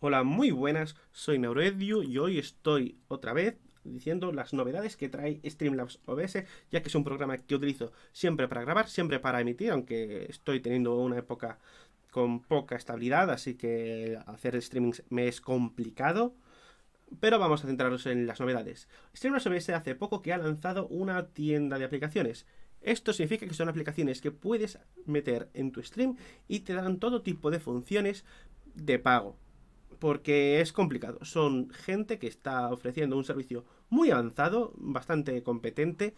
Hola, muy buenas, soy Neuroedio y hoy estoy otra vez diciendo las novedades que trae Streamlabs OBS, ya que es un programa que utilizo siempre para grabar, siempre para emitir, aunque estoy teniendo una época con poca estabilidad, así que hacer streamings me es complicado. Pero vamos a centrarnos en las novedades. Streamlabs OBS hace poco que ha lanzado una tienda de aplicaciones. Esto significa que son aplicaciones que puedes meter en tu stream y te dan todo tipo de funciones de pago porque es complicado. Son gente que está ofreciendo un servicio muy avanzado, bastante competente,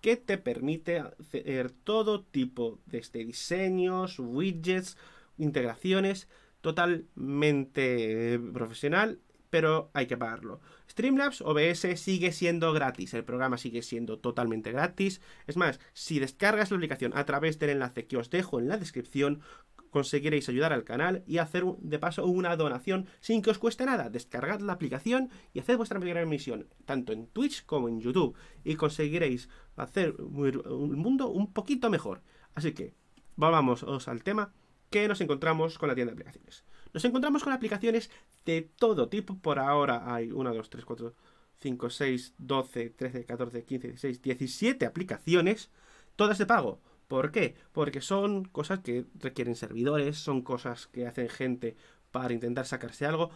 que te permite hacer todo tipo de este, diseños, widgets, integraciones, totalmente eh, profesional, pero hay que pagarlo. Streamlabs OBS sigue siendo gratis, el programa sigue siendo totalmente gratis. Es más, si descargas la aplicación a través del enlace que os dejo en la descripción, conseguiréis ayudar al canal y hacer de paso una donación sin que os cueste nada. Descargad la aplicación y haced vuestra primera emisión, tanto en Twitch como en YouTube, y conseguiréis hacer un mundo un poquito mejor. Así que, vamos al tema que nos encontramos con la tienda de aplicaciones. Nos encontramos con aplicaciones de todo tipo. Por ahora hay 1, 2, 3, 4, 5, 6, 12, 13, 14, 15, 16, 17 aplicaciones, todas de pago. ¿Por qué? Porque son cosas que requieren servidores, son cosas que hacen gente para intentar sacarse algo,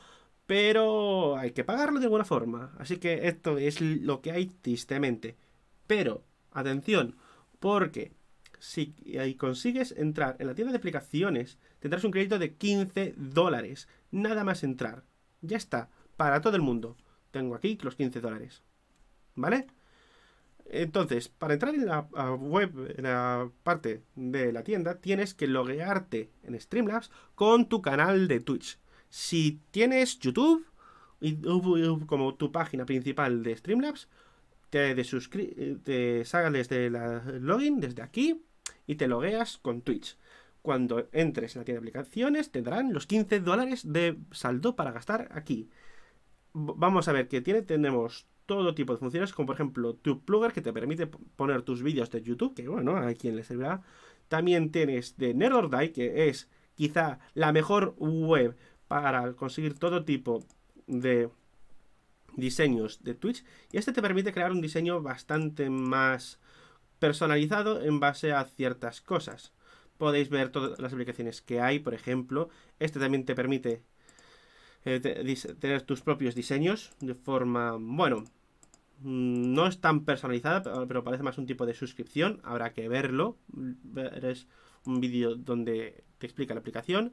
pero hay que pagarlo de alguna forma. Así que esto es lo que hay tristemente. Pero, atención, porque si consigues entrar en la tienda de aplicaciones, tendrás un crédito de 15 dólares. Nada más entrar. Ya está, para todo el mundo. Tengo aquí los 15 dólares. ¿Vale? Entonces, para entrar en la web, en la parte de la tienda, tienes que loguearte en Streamlabs con tu canal de Twitch. Si tienes YouTube como tu página principal de Streamlabs, te, de te desde el login, desde aquí, y te logueas con Twitch. Cuando entres en la tienda de aplicaciones, tendrán los 15 dólares de saldo para gastar aquí. Vamos a ver qué tiene, tenemos todo tipo de funciones, como por ejemplo TubePlugger, que te permite poner tus vídeos de YouTube, que bueno, a quien le servirá. También tienes de Nerd Die, que es quizá la mejor web para conseguir todo tipo de diseños de Twitch. Y este te permite crear un diseño bastante más personalizado en base a ciertas cosas. Podéis ver todas las aplicaciones que hay, por ejemplo. Este también te permite eh, tener tus propios diseños de forma, bueno, mm, no es tan personalizada, pero parece más un tipo de suscripción, habrá que verlo, mm, es un vídeo donde te explica la aplicación,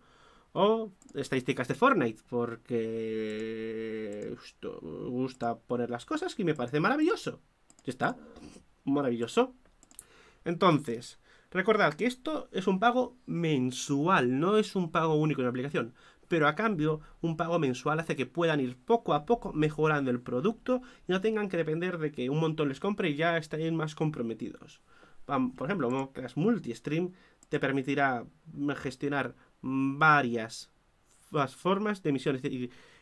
o estadísticas de Fortnite, porque gusta poner las cosas y me parece maravilloso. Ya está, maravilloso. Entonces, recordad que esto es un pago mensual, no es un pago único en la aplicación pero a cambio un pago mensual hace que puedan ir poco a poco mejorando el producto y no tengan que depender de que un montón les compre y ya estén más comprometidos. Por ejemplo, multi Multistream te permitirá gestionar varias formas de emisión.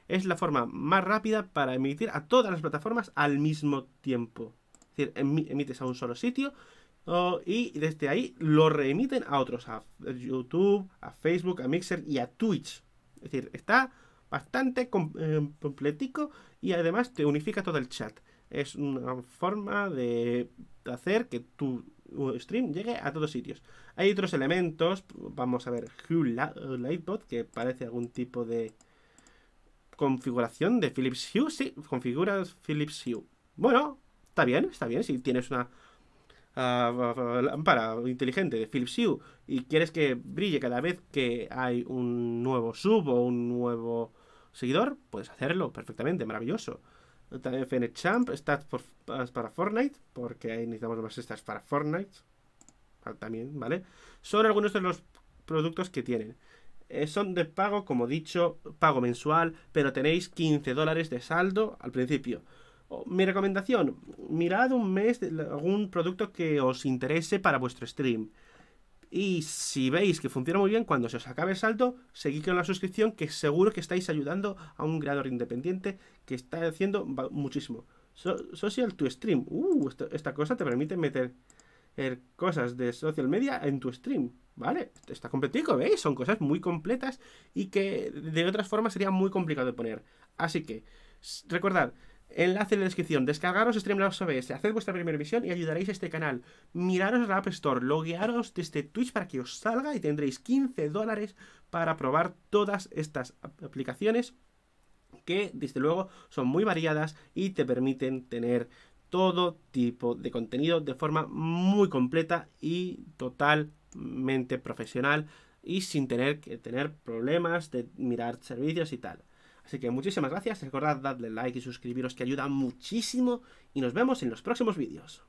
Es la forma más rápida para emitir a todas las plataformas al mismo tiempo. Es decir, emites a un solo sitio y desde ahí lo reemiten a otros, a YouTube, a Facebook, a Mixer y a Twitch. Es decir, está bastante eh, completico y además te unifica todo el chat. Es una forma de hacer que tu stream llegue a todos sitios. Hay otros elementos, vamos a ver, Hue eh, Lightbot, que parece algún tipo de configuración de Philips Hue. Sí, configuras Philips Hue. Bueno, está bien, está bien, si tienes una Ah, para inteligente de Philips Hue y quieres que brille cada vez que hay un nuevo sub o un nuevo seguidor, puedes hacerlo perfectamente, maravilloso. También Champ, stats para Fortnite, porque ahí necesitamos más stats para Fortnite. Ah, también, ¿vale? Son algunos de los productos que tienen. Eh, son de pago, como dicho, pago mensual, pero tenéis 15 dólares de saldo al principio. Mi recomendación, mirad un mes algún producto que os interese para vuestro stream. Y si veis que funciona muy bien, cuando se os acabe el salto, seguid con la suscripción, que seguro que estáis ayudando a un creador independiente que está haciendo muchísimo. social to stream. Uh, esta cosa te permite meter er, cosas de social media en tu stream. ¿Vale? Está completico, ¿veis? Son cosas muy completas y que de otras formas sería muy complicado de poner. Así que, recordad, Enlace en la descripción. Descargaros Streamlabs OBS, haced vuestra primera visión y ayudaréis a este canal. Miraros el la App Store, loguearos desde Twitch para que os salga y tendréis 15 dólares para probar todas estas aplicaciones que desde luego son muy variadas y te permiten tener todo tipo de contenido de forma muy completa y totalmente profesional y sin tener que tener problemas de mirar servicios y tal. Así que muchísimas gracias, recordad darle like y suscribiros que ayuda muchísimo y nos vemos en los próximos vídeos.